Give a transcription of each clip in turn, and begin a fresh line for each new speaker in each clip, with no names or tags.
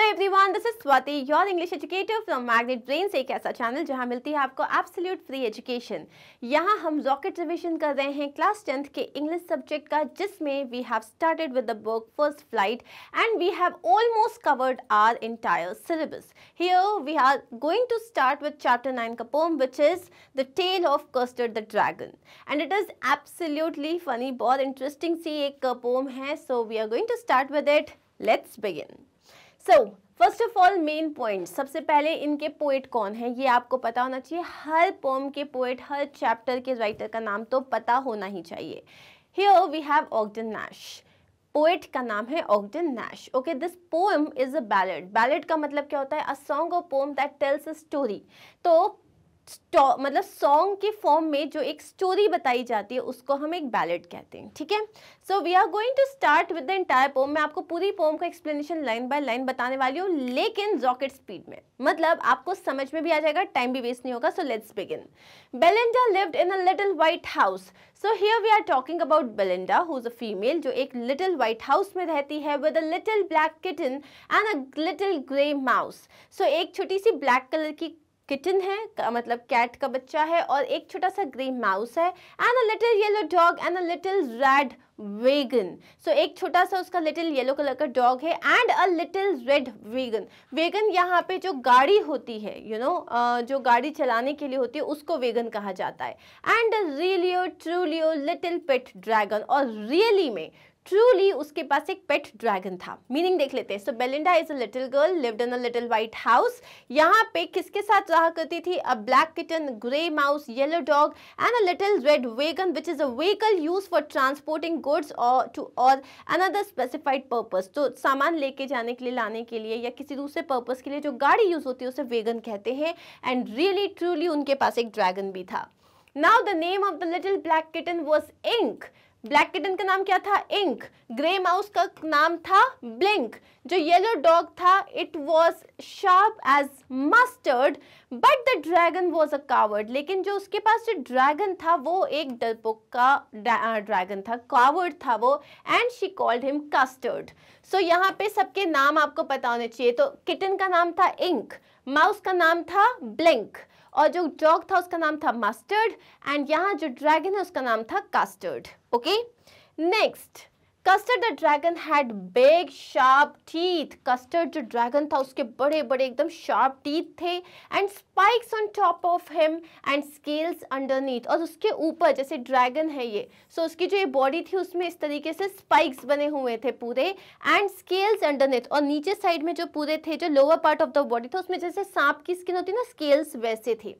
Hello everyone, this is Swati, your English educator from Magnet Brains, एक ऐसा channel जहां मिलती है आपको एब्सोल्यूट फ्री एजुकेशन यहां हम रॉकेट रिविजन कर रहे हैं क्लास टेंथ के इंग्लिश सब्जेक्ट का जिसमें we have started with the book first flight and we have almost covered our entire syllabus here we are going to start with chapter nine का poem which is the tale of custard the dragon and it is absolutely funny बहुत interesting सी एक poem है so we are going to start with it let's begin so first of all main point सबसे पहले इनके poet कौन है ये आपको पता होना चाहिए हर पोम के पोइट हर चैप्टर के राइटर का नाम तो पता होना ही चाहिए here we have Ogden Nash poet का नाम है Ogden Nash okay this poem is a ballad ballad का मतलब क्या होता है अ सॉन्ग और poem that tells a story तो मतलब सॉन्ग के फॉर्म में जो एक स्टोरी बताई जाती है उसको हम एक बैलेट कहते हैं ठीक है so we are going to start with the entire poem मैं आपको पूरी पोम का एक्सप्लेनेशन लाइन बाय लाइन बताने वाली हूँ लेकिन रॉकेट स्पीड में मतलब आपको समझ में भी आ जाएगा टाइम भी वेस्ट नहीं होगा so let's begin Belinda lived in a little white house so here we are talking about Belinda who is a female जो एक लिटिल व्हाइट हाउस में रहती है with a little black kitten and a little grey mouse so एक छोटी सी black colour की kitten है मतलब कैट का बच्चा है और एक छोटा सा ग्रे माउस है and a little yellow dog and a little red wagon so so, एक छोटा सा उसका लिटिल येलो कलर का डॉग है and a little red wagon wagon यहाँ पे जो गाड़ी होती है you you know know, uh, जो गाड़ी चलाने के लिए होती है उसको वेगन कहा जाता है and realio trulio little pet dragon और रियली really में ट्रूली उसके पास एक पेट ड्रैगन था मीनिंग देख लेते हैं so Belinda is a little girl lived in a little white house यहाँ पे किसके साथ रहा करती थी a black kitten grey mouse yellow dog and a little red wagon which is a vehicle use for transporting goods और to और another specified purpose तो सामान लेके जाने के लिए लाने के लिए या किसी दूसरे पर्पज के लिए जो गाड़ी यूज होती है उसे वेगन कहते हैं एंड रियली ट्रूली उनके पास एक ड्रैगन भी था now the name of the little black kitten was Ink black kitten का नाम क्या था इंक ग्रे माउस का नाम था ब्लिंक जो येलो डॉग था it was sharp as mustard but the dragon was a coward लेकिन जो उसके पास जो ड्रैगन था वो एक डरपोक का ड्रैगन था कावर्ड था वो and she called him Custard so यहाँ पे सबके नाम आपको पता होने चाहिए तो किटन का नाम था इंक माउस का नाम था ब्लिंक और जो डॉग था उसका नाम था मस्टर्ड एंड यहाँ जो ड्रैगन है उसका नाम था Custard okay next Custard the dragon had big sharp teeth Custard जो ड्रैगन था उसके बड़े बड़े एकदम शार्प टीथ थे and spikes on top of him and scales underneath और उसके ऊपर जैसे ड्रैगन है ये सो so उसकी जो ये बॉडी थी उसमें इस तरीके से स्पाइक्स बने हुए थे पूरे एंड स्केल्स अंडरनीथ और नीचे साइड में जो पूरे थे जो lower part of the body था उसमें जैसे सांप की स्किन होती ना स्केल्स वैसे थे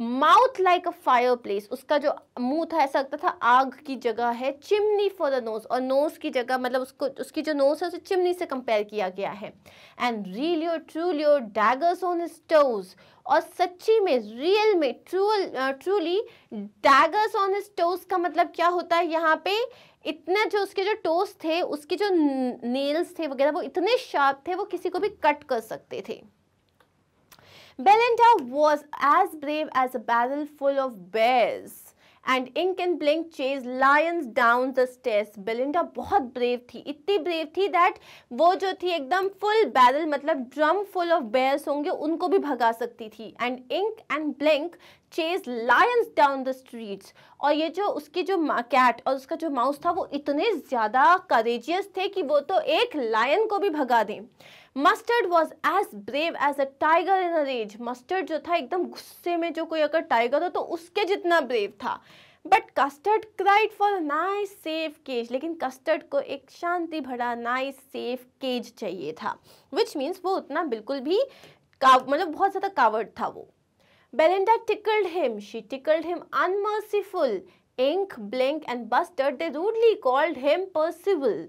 mouth like a fireplace उसका जो मुंह था ऐसा लगता था आग की जगह है चिमनी फॉर द नोज और नोज की जगह मतलब उसको उसकी जो नोज है उसे चिमनी से कंपेयर किया गया है and realio trulio daggers on स्टोव और सच्ची में रियल में ट्रूल ट्रूली डैगर्स ऑन स्टोव का मतलब क्या होता है यहाँ पे इतना जो उसके जो टोस थे उसके जो नेल्स थे वगैरह वो इतने शार्प थे वो किसी को भी कट कर सकते थे Belinda was as brave as a barrel full of bears. And Ink and Blink chase lions down the stairs Belinda बहुत ब्रेव थी इतनी ब्रेव थी दैट वो जो थी एकदम फुल बैरल मतलब ड्रम फुल ऑफ बेयर्स होंगे उनको भी भगा सकती थी and Ink and Blink chase lions down the streets और ये जो उसकी जो कैट और उसका जो माउस था वो इतने ज़्यादा करेजियस थे कि वो तो एक लायन को भी भगा दें Mustard was as brave as a tiger in a rage Mustard जो था एकदम गुस्से में जो कोई अगर टाइगर हो तो उसके जितना ब्रेव था but Custard cried for nice safe cage लेकिन कस्टर्ड को एक शांति भरा नाइस सेफ केज चाहिए था विच मीन्स वो उतना बिल्कुल भी मतलब बहुत ज़्यादा कावर्ड था वो Belinda tickled him she tickled him unmerciful Ink Blink and Mustard they rudely called him Percival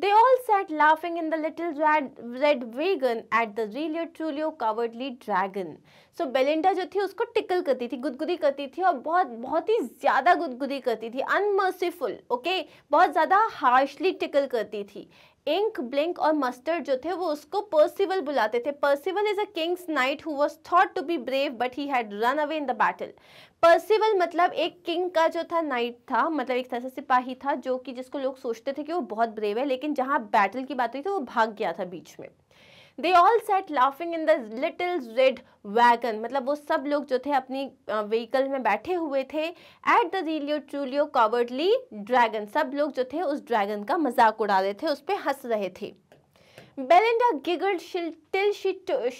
They all sat laughing in the little red, red wagon at the really truly cowardly dragon. So Belinda जो थी उसको tickle करती थी गुदगुदी करती थी और बहुत बहुत ही ज़्यादा गुदगुदी करती थी unmerciful, okay? बहुत ज़्यादा harshly tickle करती थी इंक ब्लिंक और मस्टर्ड जो थे वो उसको पर्सिवल बुलाते थे Percival is a king's knight who was thought to be brave but he had run away in the battle Percival मतलब एक किंग का जो था नाइट था मतलब एक तरह से सिपाही था जो कि जिसको लोग सोचते थे कि वो बहुत ब्रेव है लेकिन जहाँ बैटल की बात हुई थी तो वो भाग गया था बीच में they all sat laughing in the little red wagon मतलब वो सब लोग जो थे अपनी व्हीकल में बैठे हुए थे at the realio trulio cowardly dragon सब लोग जो थे उस ड्रैगन का मजाक उड़ा रहे थे उस पर हंस रहे थे Belinda giggle till she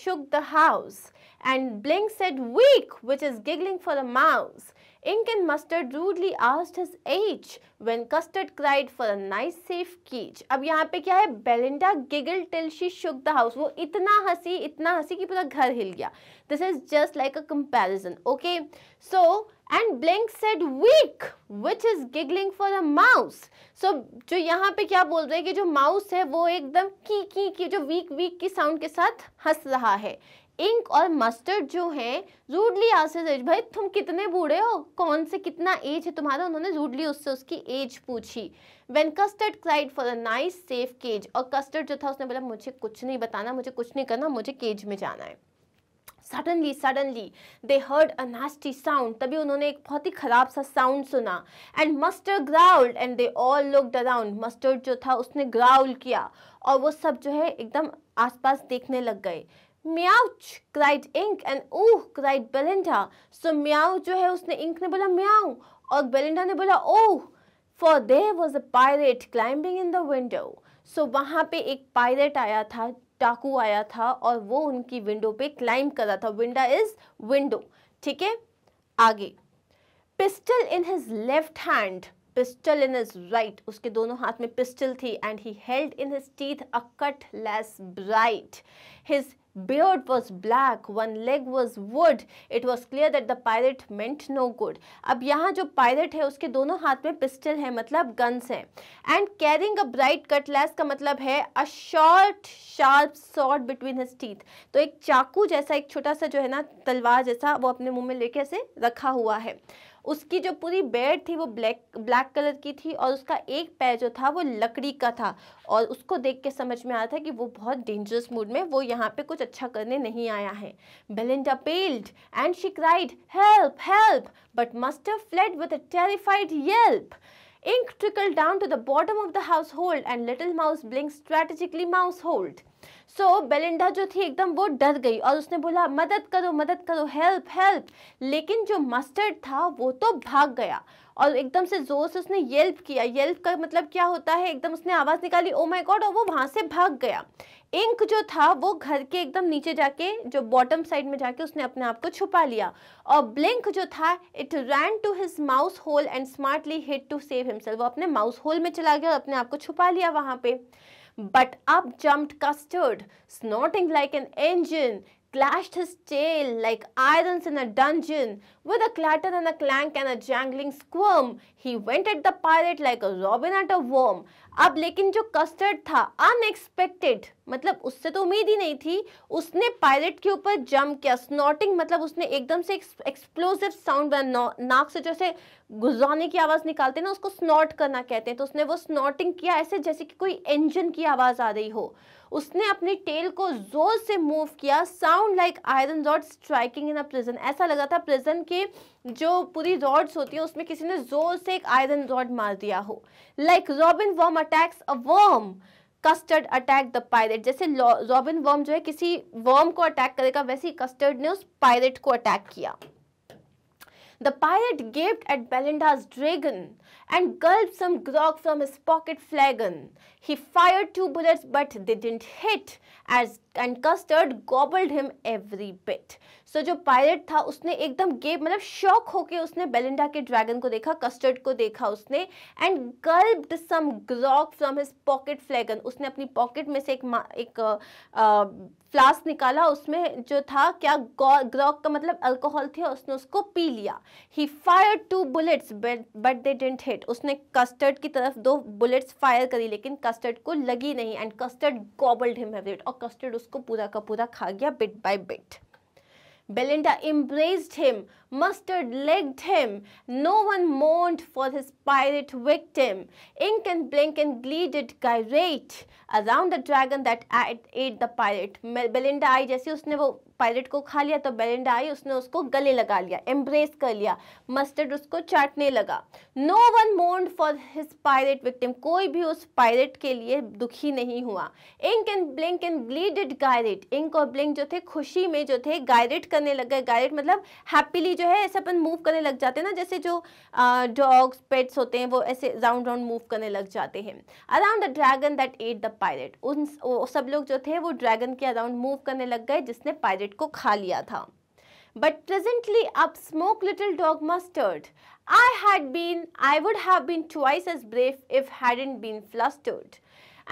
shook the house and Blink said weak, which is giggling for a mouse. Ink and Mustard rudely asked his age when Custard cried for a nice safe cage. अब यहाँ पे क्या है Belinda giggled till she shook the house. वो इतना हंसी इतना हंसी कि पूरा घर हिल गया This is just like a comparison. Okay. So and Blink said weak, which is giggling for a mouse. So जो यहाँ पे क्या बोल रहे हैं कि जो mouse है वो एकदम की की की जो weak weak की sound के साथ हंस रहा है इंक और मस्टर्ड जो है रूडली आसे एज भाई तुम कितने बूढ़े हो कौन से कितना एज है तुम्हारा उन्होंने रूडली उससे उसकी एज पूछी when Custard cried for a nice safe cage और कस्टर्ड जो था उसने बोला मुझे कुछ नहीं बताना मुझे कुछ नहीं करना मुझे केज में जाना है suddenly suddenly they heard a nasty sound तभी उन्होंने एक बहुत ही ख़राब सा साउंड सुना and Mustard growled and they all look around Mustard जो था उसने ग्राउल किया और वो सब जो है एकदम आसपास देखने लग गए meowch cried Ink and oh cried Belinda so meow जो है उसने इंक ने बोला म्याउ और बेलिंडा ने बोला oh for there was a pirate climbing in the window so वहाँ पे एक पायरेट आया था टाकू आया था और वो उनकी विंडो पे क्लाइंब कर रहा था विंडा इज विंडो ठीक है आगे pistol in his left hand pistol in his right उसके दोनों हाथ में पिस्टल थी and he held in his teeth a cutlass bright his beard was black, one leg was wood. It was clear that the pirate meant no good. अब यहाँ जो pirate है उसके दोनों हाथ में पिस्टल है मतलब गन्स हैं and carrying a bright cutlass का मतलब है a short sharp sword between his teeth तो एक चाकू जैसा एक छोटा सा जो है ना तलवार जैसा वो अपने मुंह में लेके ऐसे रखा हुआ है उसकी जो पूरी बेड थी वो ब्लैक ब्लैक कलर की थी और उसका एक पैर जो था वो लकड़ी का था और उसको देख के समझ में आया था कि वो बहुत डेंजरस मूड में वो यहाँ पे कुछ अच्छा करने नहीं आया है Belinda paled and she cried help help but Mustard fled with a terrified yelp trickle down to the bottom of the household and little mouse blinked strategically mouse hole so so, बेलिंडा जो थी एकदम वो डर गई और उसने बोला मदद करो मदद करो हेल्प हेल्प लेकिन जो मस्टर्ड था वो तो भाग गया और एकदम से ज़ोर से उसने येल्प किया येल्प का मतलब क्या होता है एकदम उसने आवाज़ निकाली ओ माय गॉड और वो वहाँ से भाग गया इंक जो था वो घर के एकदम नीचे जाके जो बॉटम साइड में जाके उसने अपने आप को छुपा लिया और ब्लिंक जो था it ran to his mouse hole and smartly hid to save himself वो अपने माउस होल में चला गया और अपने आप को छुपा लिया वहाँ पे But up jumped Custard, snorting like an engine, clashed his tail like irons in a dungeon, With a clatter and a clank and a jangling squirm, he went at the pirate like a robin at a worm. अब लेकिन जो custard था unexpected मतलब उससे तो उम्मीद ही नहीं थी उसने पायलट के ऊपर जम किया स्नॉटिंग मतलब उसने एकदम से एक्सप्लोसिव साउंड बना नाक से जैसे गुजराने की आवाज़ निकालते हैं ना उसको स्नॉट करना कहते हैं तो उसने वो स्नॉटिंग किया ऐसे जैसे कि कोई इंजन की आवाज़ आ रही हो उसने अपनी टेल को जोर से मूव किया sound like iron rod striking in a prison ऐसा लगा था प्रिजन कि जो पूरी रॉड्स होती है उसमें किसी ने जोर से एक आयरन रॉड मार दिया हो like robin worm attacks a worm Custard attack the pirate जैसे रॉबिन वर्म जो है किसी वर्म को अटैक करेगा वैसे ही कस्टर्ड ने उस पायरेट को अटैक किया the pirate gaped at Belinda's dragon and gulped some grog from his pocket flagon. He fired two bullets but they didn't hit as and Custard gobbled him every bit so जो pilot था उसने एकदम game मतलब shock होके उसने Belinda के dragon को देखा कस्टर्ड को देखा उसने and gulped some grog from his pocket flagon उसने अपनी पॉकेट में से एक एक फ्लास्क निकाला उसमें जो था क्या ग्रॉक का मतलब अल्कोहल थी उसने उसको पी लिया he fire two bullets but they didn't hit bullet उसने कस्टर्ड की तरफ दो बुलेट्स फायर करी लेकिन कस्टर्ड को लगी नहीं and Custard gobbled him have और कस्टर्ड उसको पूरा का पूरा खा गया bit by bit Belinda embraced him Mustard legged him. No one mourned for his pirate victim. Ink and Blink and Glee did gyrate around the dragon that ate the pirate. Belinda आई जैसे उसने वो pilot को खा लिया तो Belinda आई उसने उसको गले लगा लिया एम्ब्रेस कर लिया मस्टर्ड उसको चाटने लगा no one moaned for his pilot victim कोई भी उस पायलट के लिए दुखी नहीं हुआ Ink and Blink and glee did gyrate Ink और ब्लिंक जो थे खुशी में जो थे गायरेट करने लगे गायरेट मतलब हैप्पीली जो है ऐसे अपन मूव करने लग जाते हैं ना जैसे जो डॉग्स पेट्स होते हैं वो ऐसे राउंड राउंड मूव करने लग जाते हैं around the dragon that ate the pilot उन सब लोग जो थे वो ड्रैगन के अराउंड मूव करने लग गए जिसने पायलट को खा लिया था but presently up spoke little dog Mustard I had been I would have been twice as brave if had been flustered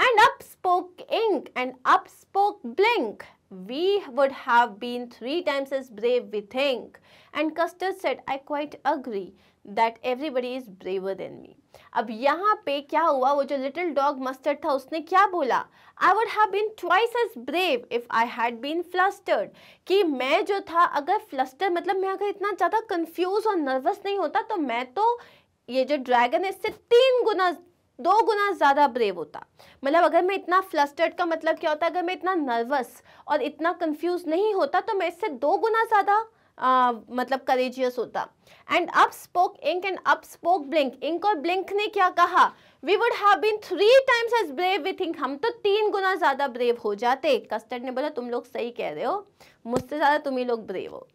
and up spoke Ink and up spoke Blink We would have been three times as brave, we think. And Custard said, I quite agree that everybody is braver than me. अब यहाँ पे क्या हुआ वो जो little dog mustard था उसने क्या बोला I would have been twice as brave if I had been flustered कि मैं जो था अगर फ्लस्टर मतलब मैं अगर इतना ज़्यादा कंफ्यूज और नर्वस नहीं होता तो मैं तो ये जो ड्रैगन है इससे तीन गुना दो गुना ज़्यादा ब्रेव होता मतलब अगर मैं इतना फ्लस्टर्ड का मतलब क्या होता अगर मैं इतना नर्वस और इतना कंफ्यूज नहीं होता तो मैं इससे दो गुना ज़्यादा मतलब करेजियस होता and up spoke Ink and up spoke Blink Ink और ब्लिंक ने क्या कहा we would have been three times as brave with Ink हम तो तीन गुना ज़्यादा ब्रेव हो जाते कस्टर्ड ने बोला तुम लोग सही कह रहे हो मुझसे ज़्यादा तुम ही लोग ब्रेव हो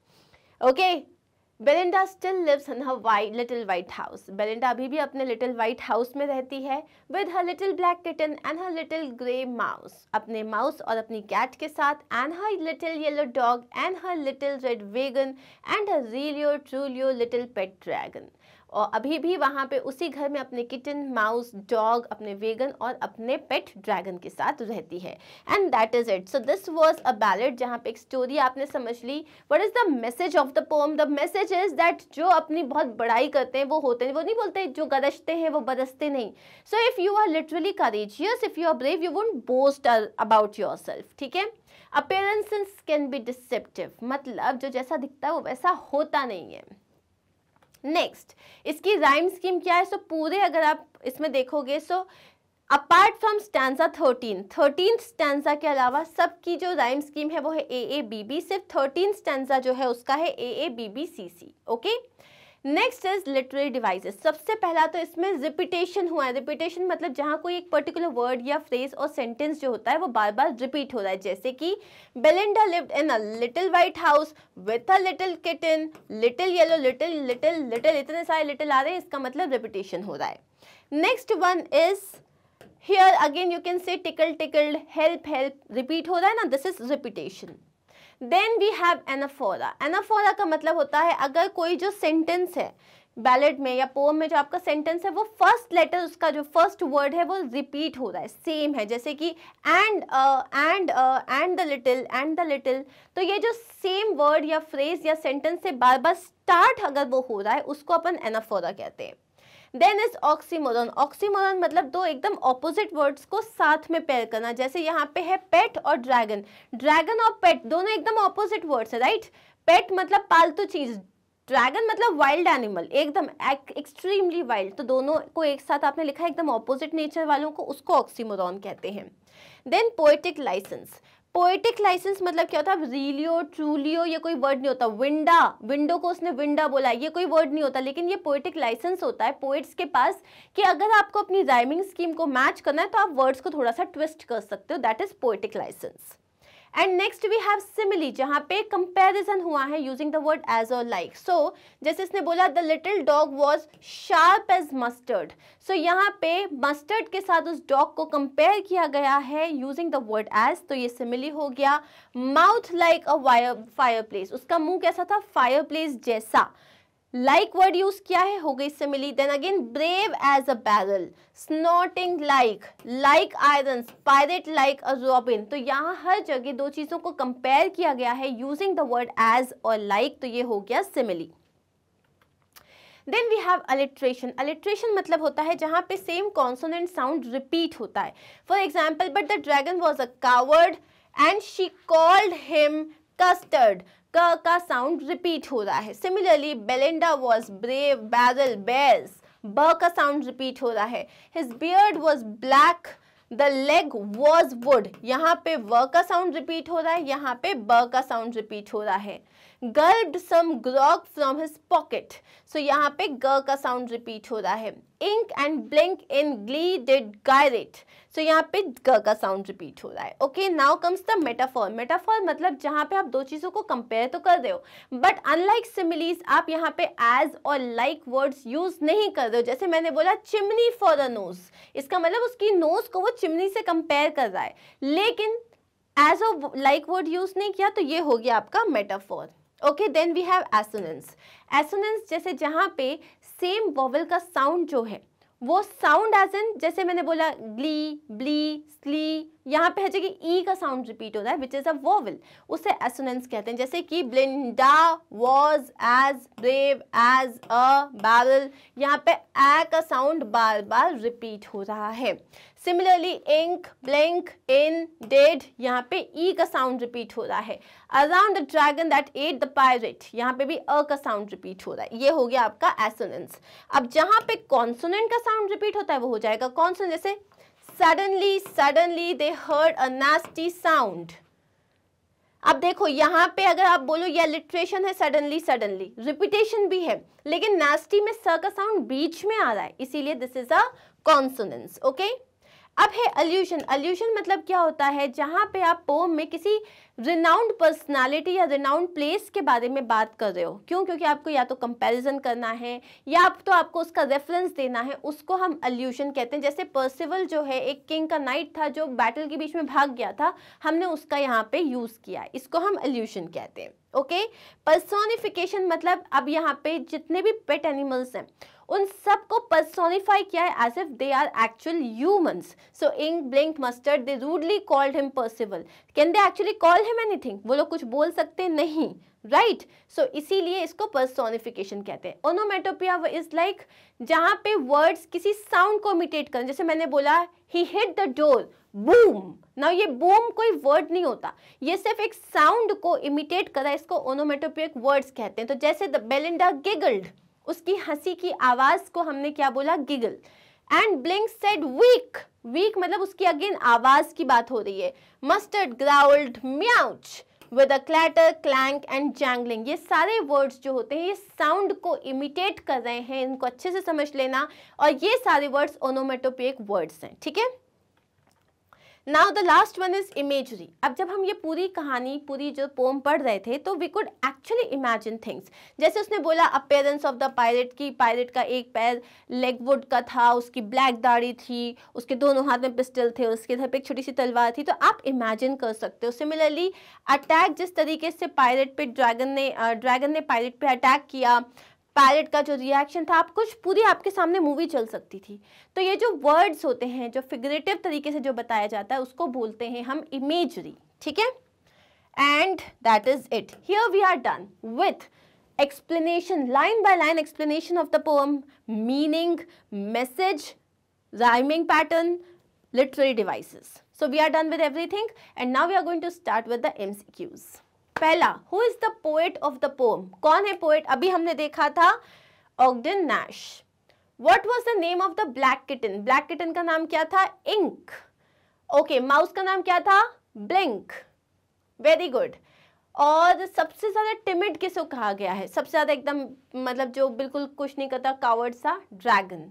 okay okay? Belinda still lives in her little white house Belinda अभी भी अपने लिटिल व्हाइट हाउस में रहती है with her little black kitten and her little grey mouse अपने माउस और अपनी कैट के साथ and her little yellow dog and her little red wagon and her realio trulio little pet dragon और अभी भी वहाँ पे उसी घर में अपने किटन माउस डॉग अपने वेगन और अपने पेट ड्रैगन के साथ रहती है and that is it so this was a ballad जहाँ पे एक स्टोरी आपने समझ ली what is the message of the poem the message is that जो अपनी बहुत बड़ाई करते हैं वो होते हैं वो नहीं बोलते जो गरजते हैं वो बरसते नहीं so if you are literally courageous if you are brave you won't boast about yourself ठीक है अपेयरेंसेस कैन बी डिसेप्टिव मतलब जो जैसा दिखता है वो वैसा होता नहीं है नेक्स्ट इसकी राइम स्कीम क्या है सो so, पूरे अगर आप इसमें देखोगे so apart from stanza thirteen thirteen stanza के अलावा सबकी जो राइम स्कीम है वो है ए ए बी बी सिर्फ थर्टीन स्टैंसा जो है उसका है A A B B C C okay next is literary devices सबसे पहला तो इसमें रिपीटेशन हुआ है रिपीटेशन मतलब जहाँ कोई एक पर्टिकुलर वर्ड या फ्रेज और सेंटेंस जो होता है वो बार बार रिपीट हो रहा है जैसे कि Belinda lived in a little white house with a little kitten little yellow little little little इतने सारे लिटिल आ रहे हैं इसका मतलब रिपीटेशन हो रहा है next one is here again you can say tickle tickled help help repeat हो रहा है ना this is repetition then we have anaphora anaphora का मतलब होता है अगर कोई जो सेंटेंस है बैलेट में या पोम में जो आपका सेंटेंस है वो फर्स्ट लेटर उसका जो फर्स्ट वर्ड है वो रिपीट हो रहा है सेम है जैसे कि and and and the little and the little तो ये जो सेम वर्ड या फ्रेज या सेंटेंस से बार बार स्टार्ट अगर वो हो रहा है उसको अपन एनाफोरा कहते हैं देन इज ऑक्सीमोरन ऑक्सीमोरन मतलब दो एकदम ऑपोजिट वर्ड्स को साथ में पेयर करना जैसे यहाँ पे है पेट और ड्रैगन ड्रैगन और पेट दोनों एकदम ऑपोजिट वर्ड्स है राइट पेट मतलब पालतू चीज ड्रैगन मतलब वाइल्ड एनिमल एकदम एक्सट्रीमली वाइल्ड तो दोनों को एक साथ आपने लिखा है एकदम ऑपोजिट नेचर वालों को उसको ऑक्सीमोरॉन कहते हैं then poetic licence poetic licence मतलब क्या होता है रीलियो ट्रूलियो ये कोई वर्ड नहीं होता विंडा विंडो को उसने विंडा बोला ये कोई वर्ड नहीं होता लेकिन ये पोइटिक लाइसेंस होता है पोइट्स के पास कि अगर आपको अपनी राइमिंग स्कीम को मैच करना है तो आप वर्ड्स को थोड़ा सा ट्विस्ट कर सकते हो that is poetic licence and next we have simile जहाँ पे कंपेरिजन हुआ है using the word as a like so जैसे इसने बोला the little dog was sharp as mustard so यहाँ पे मस्टर्ड के साथ उस डॉग को कंपेयर किया गया है यूजिंग द वर्ड एज तो ये सिमिली हो गया mouth like a fireplace उसका मुंह कैसा था फायर प्लेस जैसा लाइक वर्ड यूज किया है हो गई इससे मिली then again brave as a barrel snorting like like iron pirate like अजोबिन तो यहाँ हर जगह दो चीज़ों को कंपेयर किया गया है यूजिंग द वर्ड एज और लाइक तो ये हो गया simile then we have alliteration alliteration मतलब होता है जहाँ पे सेम कॉन्सोनेंट साउंड रिपीट होता है for example but the dragon was a coward and she called him Custard क का साउंड रिपीट हो रहा है similarly Belinda was brave barrel bells ब का साउंड रिपीट हो रहा है his beard was black the leg was wood यहाँ पे व का साउंड रिपीट हो रहा है यहाँ पे ब का साउंड रिपीट हो रहा है गर्ड some grog from his pocket so यहाँ पे ग का साउंड रिपीट हो रहा है Ink and Blink in glee did gyrate so so, यहाँ पे ग का साउंड रिपीट हो रहा है okay now comes the metaphor metaphor मतलब जहाँ पे आप दो चीज़ों को कंपेयर तो कर रहे हो बट अनलाइक सिमिलीज आप यहाँ पे एज और लाइक वर्ड्स यूज नहीं कर रहे हो जैसे मैंने बोला चिमनी फॉर अ नोज इसका मतलब उसकी नोज को वो चिमनी से कंपेयर कर रहा है लेकिन as a like word use नहीं किया तो ये हो गया आपका metaphor okay then we have assonance assonance जैसे जहाँ पे सेम वॉवल का साउंड जो है वो साउंड एज इन जैसे मैंने बोला ग्ली ब्ली यहाँ पे है जगह ई e का साउंड रिपीट होता है विच इज़ अ वोवल उसे एसोनेंस कहते हैं जैसे कि Belinda was as brave as a barrel यहाँ पे ए का साउंड बार बार रिपीट हो रहा है similarly Ink Blink in did यहाँ पे ई e का साउंड रिपीट हो रहा है around the dragon that ate the pirate यहाँ पे भी अ का साउंड रिपीट हो रहा है ये हो गया आपका एसोनेंस अब जहाँ पे कॉन्सोनेंट का साउंड रिपीट होता है वो हो जाएगा कॉन्सोनेंट जैसे suddenly suddenly they heard a nasty sound अब देखो यहाँ पे अगर आप बोलो ये लिट्रेशन है सडनली सडनली रिपीटेशन भी है लेकिन नास्टी में स का साउंड बीच में आ रहा है इसीलिए this is a consonance okay अब है अल्यूशन अल्यूशन मतलब क्या होता है जहाँ पे आप पोम में किसी रिनाउंड पर्सनालिटी या रिनाउंड प्लेस के बारे में बात कर रहे हो क्यों क्योंकि आपको या तो कंपैरिजन करना है या आप तो आपको उसका रेफरेंस देना है उसको हम अल्यूशन कहते हैं जैसे पर्सिवल जो है एक किंग का नाइट था जो बैटल के बीच में भाग गया था हमने उसका यहाँ पे यूज़ किया इसको हम अल्यूशन कहते हैं ओके पर्सोनिफिकेशन मतलब अब यहाँ पे जितने भी पेट एनिमल्स हैं उन सबको पर्सोनिफाई किया है as if they are actual humans so Ink Blink Mustard they rudely called him Percival can they actually call him anything वो लोग कुछ बोल सकते नहीं राइट right? सो so, इसीलिए इसको पर्सोनिफिकेशन कहते हैं ओनोमेटोपिया इज लाइक जहाँ पे वर्ड्स किसी साउंड को इमिटेट करें जैसे मैंने बोला he hit the door boom ना ये बूम कोई वर्ड नहीं होता ये सिर्फ एक साउंड को इमिटेट करा इसको ओनोमेटोपिया वर्ड्स कहते हैं तो जैसे द बेलिंडा गिगल्ड उसकी हंसी की आवाज को हमने क्या बोला giggle and Blink said weak weak मतलब उसकी अगेन आवाज की बात हो रही है Mustard growled meowch with a clatter clank and jangling ये सारे वर्ड्स जो होते हैं ये साउंड को इमिटेट कर रहे हैं इनको अच्छे से समझ लेना और ये सारे वर्ड्स ओनोमेटोपिक वर्ड्स हैं ठीक है now the last one is imagery अब जब हम ये पूरी कहानी पूरी जो पोम पढ़ रहे थे तो we could actually imagine things जैसे उसने बोला अपेयरेंस ऑफ द पायलट की पायलट का एक पैर लेगवुड का था उसकी ब्लैक दाढ़ी थी उसके दोनों हाथ में पिस्टल थे उसके घर पर एक छोटी सी तलवार थी तो आप इमेजिन कर सकते हो सिमिलरली अटैक जिस तरीके से पायलट पे ड्रैगन ने ड्रैगन ने पायलट पे अटैक किया पैलेट का जो रिएक्शन था आप कुछ पूरी आपके सामने मूवी चल सकती थी तो ये जो वर्ड्स होते हैं जो फिगरेटिव तरीके से जो बताया जाता है उसको बोलते हैं हम इमेजरी ठीक है and that is it here we are done with explanation line by line explanation of the poem meaning message rhyming pattern literary devices so we are done with everything and now we are going to start with the aims पहला who is the poet of the poem कौन है poet अभी हमने देखा था Ogden Nash what was the name of the black kitten black kitten का नाम क्या था इंक ओके माउस का नाम क्या था ब्लिंक वेरी गुड और सबसे ज़्यादा टिमिड किसको कहा गया है सबसे ज़्यादा एकदम मतलब जो बिल्कुल कुछ नहीं करता कावर्ड सा dragon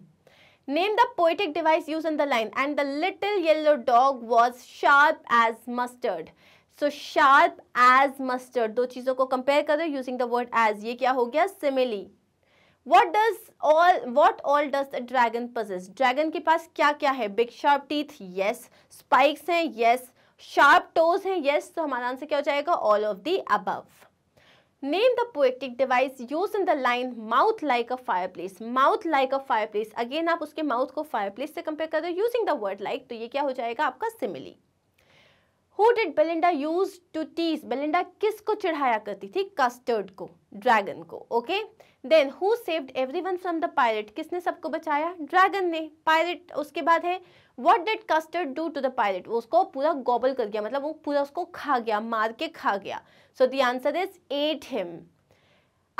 name the poetic device use in the line and the little yellow dog was sharp as mustard so sharp as mustard दो चीज़ों को कंपेयर करो यूजिंग द वर्ड एज ये क्या हो गया simile what does all what all does the dragon possess dragon के पास क्या क्या है big sharp teeth yes spikes हैं येस शार्प टोज हैं येस तो हमारा आंसर क्या हो जाएगा all of the above name the poetic device use in the line mouth like a fireplace mouth like a fireplace again आप उसके mouth को फायर प्लेस से कंपेयर कर रहे हो यूजिंग द वर्ड लाइक तो ये क्या हो जाएगा आपका simile who did Belinda use to tease Belinda किस को चिढ़ाया करती थी कस्टर्ड को ड्रैगन को okay then who saved everyone from the pilot किसने सबको बचाया ड्रैगन ने पायलट उसके बाद है what did Custard do to the pilot वो उसको पूरा गोबल कर गया मतलब वो पूरा उसको खा गया मार के खा गया so the answer is ate him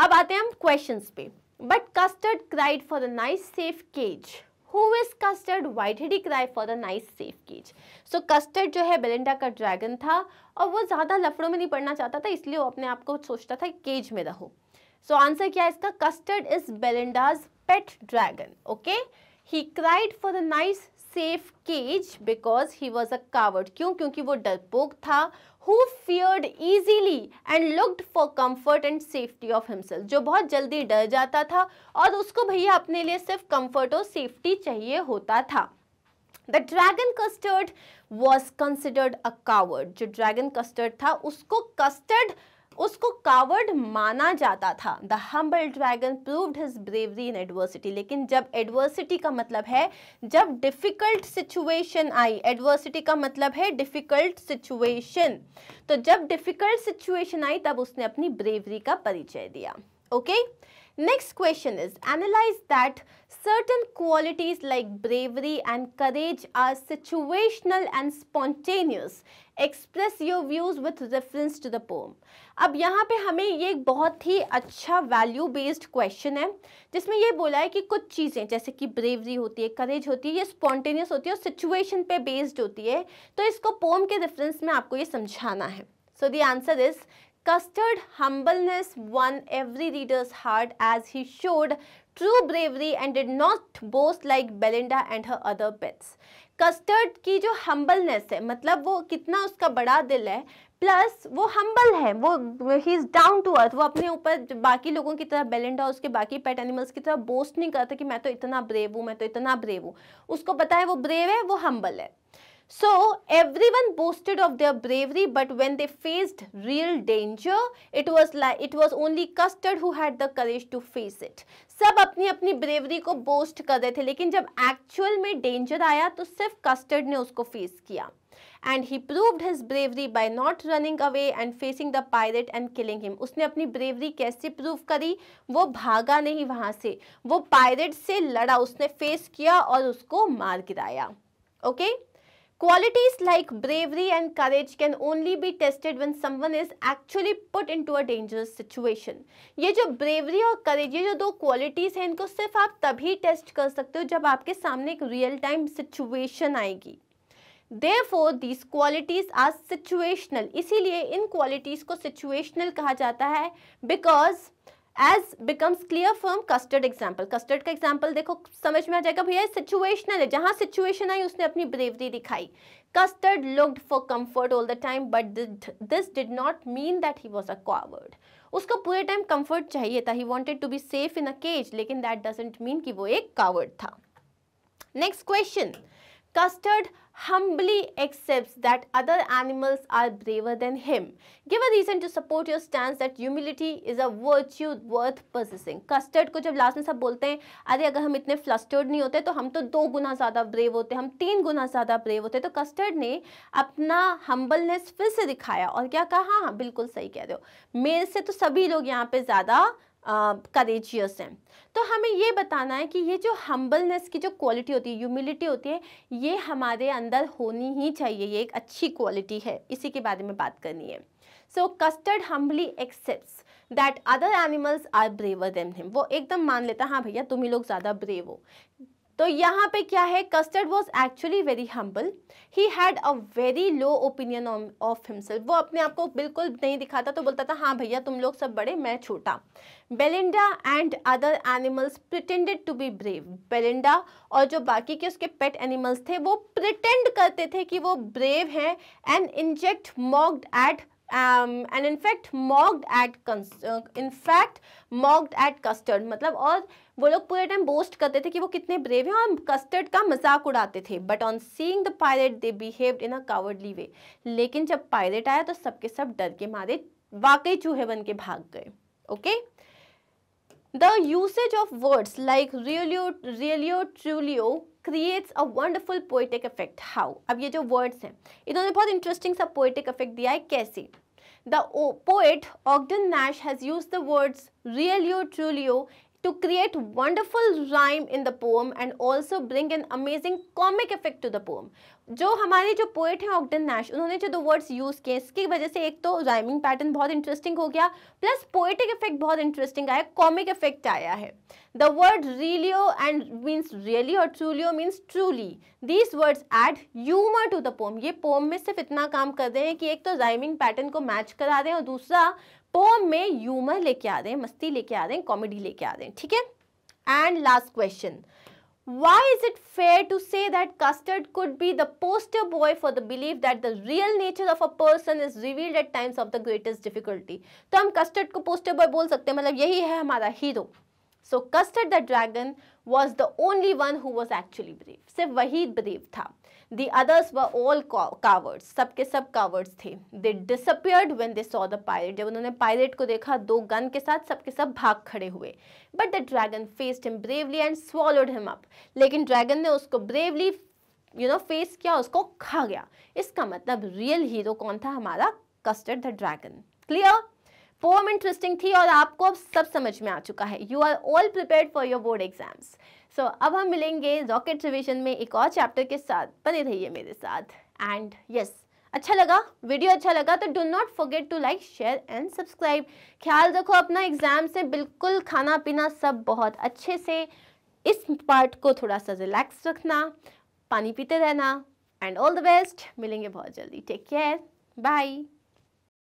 अब आते हैं हम क्वेश्चन पे but Custard cried for a nice safe cage who is Custard why did he cry for the nice safe cage so Custard जो है बेलिंडा का ड्रैगन था और वो ज़्यादा लफड़ों में नहीं पढ़ना चाहता था इसलिए वो अपने आप को सोचता था केज में रहो सो आंसर क्या है इसका Custard is Belinda's pet dragon okay he cried for the nice safe cage because he was a coward क्यों क्योंकि वो डरपोक था who feared easily and looked for comfort and safety of himself जो बहुत जल्दी डर जाता था और उसको भैया अपने लिए सिर्फ कम्फर्ट और सेफ्टी चाहिए होता था the dragon Custard was considered a coward जो ड्रैगन कस्टर्ड था उसको कस्टर्ड उसको कावर्ड माना जाता था the humble dragon proved his bravery in adversity लेकिन जब एडवर्सिटी का मतलब है जब डिफ़िकल्ट सिचुएशन आई एडवर्सिटी का मतलब है डिफ़िकल्ट सिचुएशन तो जब डिफ़िकल्ट सिचुएशन आई तब उसने अपनी ब्रेवरी का परिचय दिया okay okay? Next question is analyze that certain qualities like bravery and courage are situational and spontaneous. Express your views with reference to the poem अब यहाँ पे हमें ये एक बहुत ही अच्छा वैल्यू बेस्ड क्वेश्चन है जिसमें ये बोला है कि कुछ चीज़ें जैसे कि ब्रेवरी होती है करेज होती है ये स्पॉन्टेनियस होती है और सिचुएशन पे बेस्ड होती है तो इसको पोम के रेफरेंस में आपको ये समझाना है so the answer is Custard humbleness won every reader's heart as he showed true bravery and did not boast like Belinda and her other pets. Custard की जो हम्बलनेस है मतलब वो कितना उसका बड़ा दिल है प्लस वो हम्बल है वो he is down to earth वो अपने ऊपर बाकी लोगों की तरह बेलेंडा उसके बाकी पेट एनिमल्स की तरह बोस्ट नहीं करता कि मैं तो इतना ब्रेव हूँ मैं तो इतना ब्रेव हूँ उसको पता है वो ब्रेव है वो हम्बल है So everyone boasted of their bravery, but when they faced real danger, it was like it was only Custard who had the courage to face it. सब अपनी अपनी ब्रेवरी को बोस्ट कर रहे थे लेकिन जब एक्चुअल में डेंजर आया तो सिर्फ कस्टर्ड ने उसको फेस किया and he proved his bravery by not running away and facing the pirate and killing him उसने अपनी ब्रेवरी कैसे प्रूव करी वो भागा नहीं वहाँ से वो पायरेट से लड़ा उसने फेस किया और उसको मार गिराया okay okay? Qualities like bravery and courage can only be tested when someone is actually put into a dangerous situation. ye jo bravery aur courage ye jo do qualities hain inko sirf aap tabhi test kar sakte ho jab aapke samne ek real time situation aayegi Therefore, these qualities are situational. इसीलिए in qualities ko situational kaha jata hai because as becomes clear from Custard example Custard का example देखो समझ में आ जाएगा भैया situational है जहाँ situation आई उसने अपनी ब्रेवरी दिखाई Custard looked for comfort all the time but this did not mean that he was a coward उसको पूरे टाइम कम्फर्ट चाहिए था he wanted to be safe in a cage लेकिन दैट डजेंट मीन कि वो एक coward था next question Custard humbly accepts that other animals are braver than him. Give a reason to support your stance that humility is a virtue worth possessing. Custard को जब last में सब बोलते हैं अरे अगर हम इतने फ्लस्टर्ड नहीं होते तो हम तो दो गुना ज़्यादा ब्रेव होते हम तीन गुना ज़्यादा ब्रेव होते तो कस्टर्ड ने अपना हम्बलनेस फिर से दिखाया और क्या कहा हाँ बिल्कुल सही कह रहे हो मेरे से तो सभी लोग यहाँ पे ज़्यादा करेजियस हैं तो हमें ये बताना है कि ये जो हम्बलनेस की जो क्वालिटी होती है ह्यूमिलिटी होती है ये हमारे अंदर होनी ही चाहिए ये एक अच्छी क्वालिटी है इसी के बारे में बात करनी है so Custard humbly accept that other animals are braver than him वो एकदम मान लेता है हाँ भैया तुम ही लोग ज़्यादा ब्रेव हो तो यहाँ पे क्या है Custard was actually very humble he had a very low opinion of himself वो अपने आप को बिल्कुल नहीं दिखाता तो बोलता था हाँ भैया तुम लोग सब बड़े मैं छोटा Belinda and other animals pretended to be brave Belinda और जो बाकी के उसके पेट एनिमल्स थे वो प्रिटेंड करते थे कि वो ब्रेव हैं and inject mocked at um, and in fact mocked at uh, in fact mocked at custard मतलब और वो लोग पूरे टाइम बोस्ट करते थे कि वो कितने ब्रेव हैं और कस्टर्ड का मजाक उड़ाते थे but on seeing the pilot they behave in a cowardly way लेकिन जब पायलट आया तो सबके सब डर के मारे वाकई चूहे बन के भाग गए okay the usage of words like realio realio trulio creates a wonderful poetic effect how अब ये जो वर्ड्स हैं इन्होंने बहुत इंटरेस्टिंग सा पोइटिक इफेक्ट दिया है कैसे the poet Ogden Nash has use the words realio trulio to create wonderful rhyme in the poem and also bring an amazing comic effect to the poem. जो हमारे जो पोएट हैं ऑक्टन Nash उन्होंने जो दो वर्ड्स यूज़ किए इसकी वजह से एक तो राइमिंग पैटर्न बहुत इंटरेस्टिंग हो गया प्लस पोएटिक इफेक्ट बहुत इंटरेस्टिंग आया कॉमिक इफेक्ट आया है the word realio and means really और trulio means truly these words add humour to the poem ये पोम में सिर्फ इतना काम कर रहे हैं कि एक तो राइमिंग पैटर्न को मैच करा रहे हैं और दूसरा पोम में यूमर लेके आ दें मस्ती लेके आ दें कॉमेडी लेके आ दें ठीक है and last question why is it fair to say that custard could be the poster boy for the belief that the real nature of a person is revealed at times of the greatest difficulty तो हम custard को poster boy बोल सकते हैं मतलब यही है हमारा hero so Custard the dragon was the only one who was actually brave सिर्फ वही ब्रेव था the others were all cowards सब के सब कावर्ड्स थे they disappeared when they saw the pilot जब उन्होंने पायलट को देखा दो गन के साथ सब के सब भाग खड़े हुए but the dragon faced him bravely and swallowed him up लेकिन ड्रैगन ने उसको ब्रेवली यू नो फेस किया उसको खा गया इसका मतलब रियल हीरो कौन था हमारा Custard the dragon clear poem interesting थी और आपको अब सब समझ में आ चुका है you are all prepare for your board exams so so, अब हम मिलेंगे रॉकेट रिविजन में एक और चैप्टर के साथ बने रहिए मेरे साथ एंड यस yes, अच्छा लगा वीडियो अच्छा लगा तो do not forget to like share and subscribe ख्याल रखो अपना एग्जाम से बिल्कुल खाना पीना सब बहुत अच्छे से इस पार्ट को थोड़ा सा रिलैक्स रखना पानी पीते रहना एंड ऑल द बेस्ट मिलेंगे बहुत जल्दी टेक केयर बाय